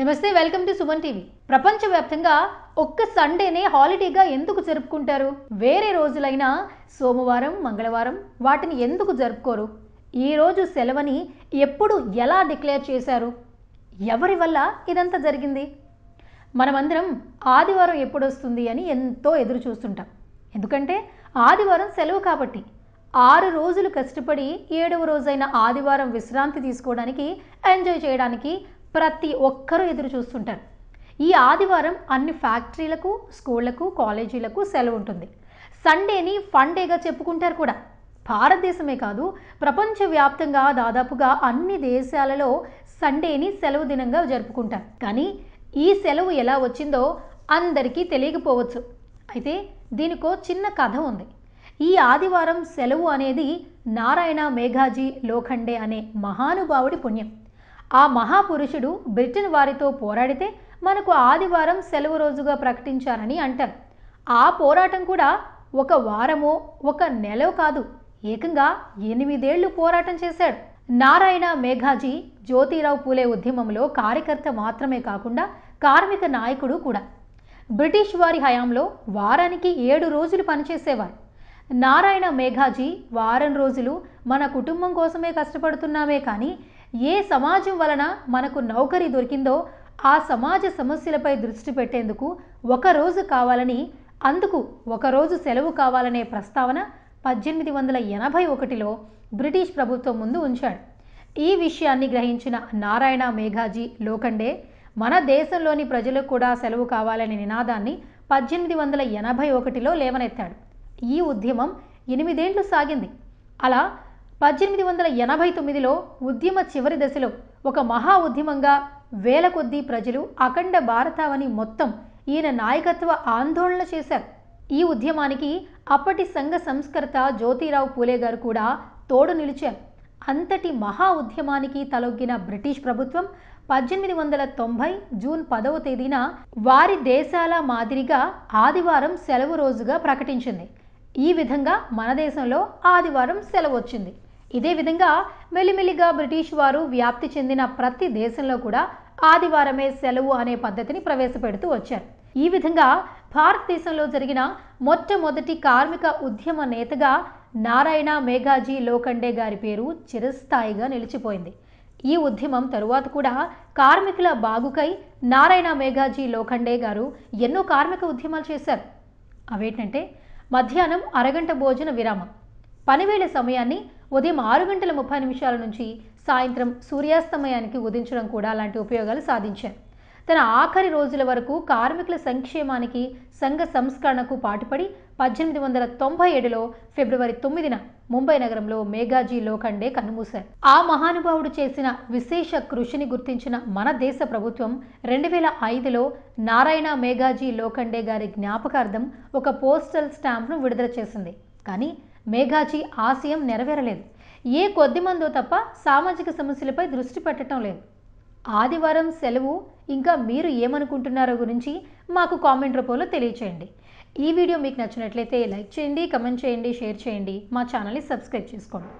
నమస్తే welcome to Suman TV ప్రపంచవ్యాప్తంగా ఒక్క సండేనే హాలిడేగా ఎందుకు జరుపుకుంటారు వేరే రోజులైనా సోమవారం మంగళవారం వాటిని ఎందుకు జరుపుకోరు ఈరోజు సెలవని ఎప్పుడు ఎలా డిక్లేర్ చేశారు ఎవరి వల్ల ఇదంతా జరిగింది మనమందరం ఆదివారం ఎప్పుడొస్తుంది అని ఎంతో ఎదురు చూస్తుంటాం ఎందుకంటే ఆదివారం సెలవు కాబట్టి ఆరు రోజులు కష్టపడి ఏడవ రోజైన ఆదివారం విశ్రాంతి తీసుకోవడానికి ఎంజాయ్ చేయడానికి ప్రతి ఒక్కరూ ఎదురు చూస్తుంటారు ఈ ఆదివారం అన్ని ఫ్యాక్టరీలకు స్కూళ్లకు కాలేజీలకు సెలవు ఉంటుంది సండేని ఫన్ డేగా చెప్పుకుంటారు కూడా భారతదేశమే కాదు ప్రపంచవ్యాప్తంగా దాదాపుగా అన్ని దేశాలలో సండేని సెలవు దినంగా జరుపుకుంటారు కానీ ఈ సెలవు ఎలా వచ్చిందో అందరికీ తెలియకపోవచ్చు అయితే దీనికో చిన్న కథ ఉంది ఈ ఆదివారం సెలవు అనేది నారాయణ మేఘాజీ లోఖండే అనే మహానుభావుడి పుణ్యం ఆ మహాపురుషుడు బ్రిటన్ వారితో పోరాడితే మనకు ఆదివారం సెలవు రోజుగా ప్రకటించారని అంటారు ఆ పోరాటం కూడా ఒక వారమో ఒక నెలో కాదు ఏకంగా ఎనిమిదేళ్లు పోరాటం చేశాడు నారాయణ మేఘాజీ జ్యోతిరావు పూలే ఉద్యమంలో కార్యకర్త మాత్రమే కాకుండా కార్మిక నాయకుడు కూడా బ్రిటిష్ వారి హయాంలో వారానికి ఏడు రోజులు పనిచేసేవారు నారాయణ మేఘాజీ వారం రోజులు మన కుటుంబం కోసమే కష్టపడుతున్నామే కానీ ఏ సమాజం వలన మనకు నౌకరీ దొరికిందో ఆ సమాజ సమస్యలపై దృష్టి పెట్టేందుకు ఒకరోజు కావాలని అందుకు ఒకరోజు సెలవు కావాలనే ప్రస్తావన పద్దెనిమిది వందల ఎనభై ఒకటిలో బ్రిటిష్ ప్రభుత్వం ముందు ఉంచాడు ఈ విషయాన్ని గ్రహించిన నారాయణ మేఘాజీ లోకండే మన దేశంలోని ప్రజలకు కూడా సెలవు కావాలనే నినాదాన్ని పద్దెనిమిది వందల ఎనభై ఒకటిలో లేవనెత్తాడు ఈ ఉద్యమం ఎనిమిదేండ్లు సాగింది అలా పద్దెనిమిది వందల ఎనభై తొమ్మిదిలో ఉద్యమ చివరి దశలో ఒక మహా ఉద్యమంగా వేల కొద్దీ ప్రజలు అఖండ భారతావని మొత్తం ఈయన నాయకత్వ ఆందోళన చేశారు ఈ ఉద్యమానికి అప్పటి సంఘ సంస్కర్త జ్యోతిరావు పూలే గారు కూడా తోడు నిలిచారు అంతటి మహా ఉద్యమానికి తలొగ్గిన బ్రిటిష్ ప్రభుత్వం పద్దెనిమిది వందల తొంభై జూన్ పదవ తేదీన వారి దేశాల మాదిరిగా ఆదివారం సెలవు రోజుగా ప్రకటించింది ఈ విధంగా మన దేశంలో ఆదివారం సెలవు వచ్చింది ఇదే విధంగా మెల్లిమెల్లిగా బ్రిటిష్ వారు వ్యాప్తి చెందిన ప్రతి దేశంలో కూడా ఆదివారమే సెలవు అనే పద్ధతిని ప్రవేశపెడుతూ వచ్చారు ఈ విధంగా భారతదేశంలో జరిగిన మొట్టమొదటి కార్మిక ఉద్యమ నేతగా నారాయణ మేఘాజీ లోకండే గారి పేరు చిరస్థాయిగా నిలిచిపోయింది ఈ ఉద్యమం తరువాత కూడా కార్మికుల బాగుకై నారాయణ మేఘాజీ లోఖండే గారు ఎన్నో కార్మిక ఉద్యమాలు చేశారు అవేంటంటే మధ్యాహ్నం అరగంట భోజన విరామం పనివేళ సమయాన్ని ఉదయం ఆరు గంటల ముప్పై నిమిషాల నుంచి సాయంత్రం సూర్యాస్తమయానికి ఉదించడం కూడా అలాంటి ఉపయోగాలు సాధించాయి తన ఆఖరి రోజుల వరకు కార్మికుల సంక్షేమానికి సంఘ సంస్కరణకు పాటుపడి పద్దెనిమిది వందల తొంభై ఏడులో ఫిబ్రవరి తొమ్మిదిన ముంబై నగరంలో మేఘాజీ లోఖండే కన్నుమూశారు ఆ మహానుభావుడు చేసిన విశేష కృషిని గుర్తించిన మన దేశ ప్రభుత్వం రెండు వేల ఐదులో నారాయణ మేఘాజీ లోఖండే గారి జ్ఞాపకార్థం ఒక పోస్టల్ స్టాంప్ను విడుదల చేసింది కానీ మేఘాజీ ఆశయం నెరవేరలేదు ఏ కొద్దిమందో తప్ప సామాజిక సమస్యలపై దృష్టి పెట్టడం లేదు ఆదివారం సెలవు ఇంకా మీరు ఏమనుకుంటున్నారో గురించి మాకు కామెంట్ రూపంలో తెలియచేయండి ఈ వీడియో మీకు నచ్చినట్లయితే లైక్ చేయండి కమెంట్ చేయండి షేర్ చేయండి మా ఛానల్ని సబ్స్క్రైబ్ చేసుకోండి